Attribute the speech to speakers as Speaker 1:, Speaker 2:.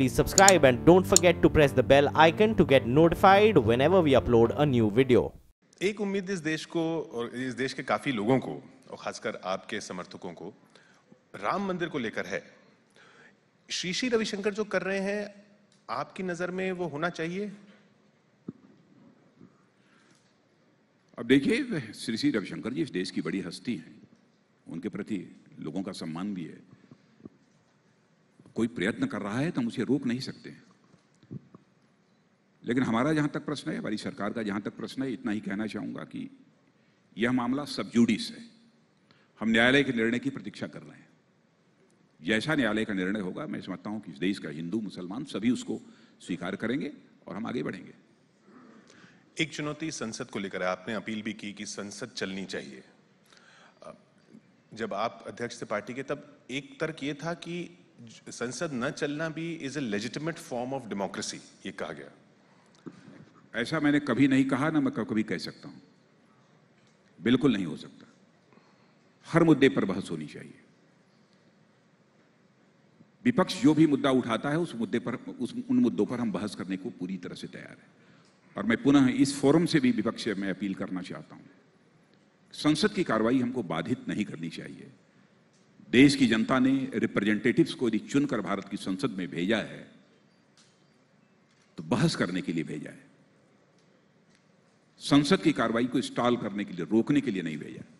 Speaker 1: please subscribe and don't forget to press the bell icon to get notified whenever we upload a new video. एक उम्मीद इस देश को और इस देश के काफ़ी लोगों को और खासकर आपके समर्थकों को राम मंदिर को लेकर है श्री श्री रविशंकर जो कर रहे हैं आपकी नज़र में वो होना चाहिए
Speaker 2: अब देखिए श्री श्री रविशंकर जी इस देश की बड़ी हस्ती हैं उनके प्रति लोगों का सम्मान भी है कोई प्रयत्न कर रहा है तो हम उसे रोक नहीं सकते लेकिन हमारा जहां तक प्रश्न है हमारी सरकार का जहां तक प्रश्न है इतना ही कहना चाहूंगा कि यह मामला सबजूडिस है हम न्यायालय के निर्णय की प्रतीक्षा कर रहे हैं जैसा न्यायालय का निर्णय होगा मैं समझता हूं कि इस देश का हिंदू मुसलमान सभी उसको स्वीकार करेंगे और हम आगे बढ़ेंगे एक
Speaker 1: चुनौती संसद को लेकर आपने अपील भी की कि संसद चलनी चाहिए जब आप अध्यक्ष थे पार्टी के तब एक तर्क ये था कि संसद न चलना भी is a legitimate form of democracy ये कहा गया ऐसा मैंने कभी नहीं
Speaker 2: कहा ना मैं कभी कह सकता हूं बिल्कुल नहीं हो सकता हर मुद्दे पर बहस होनी चाहिए विपक्ष जो भी मुद्दा उठाता है उस मुद्दे पर उस उन मुद्दों पर हम बहस करने को पूरी तरह से तैयार है और मैं पुनः इस फोरम से भी विपक्ष में मैं अपील करना चाहता हूं संसद की कार्रवाई हमको बाधित नहीं करनी चाहिए देश की जनता ने रिप्रेजेंटेटिव्स को यदि चुनकर भारत की संसद में भेजा है तो बहस करने के लिए भेजा है संसद की कार्रवाई को स्टॉल करने के लिए रोकने के लिए नहीं भेजा है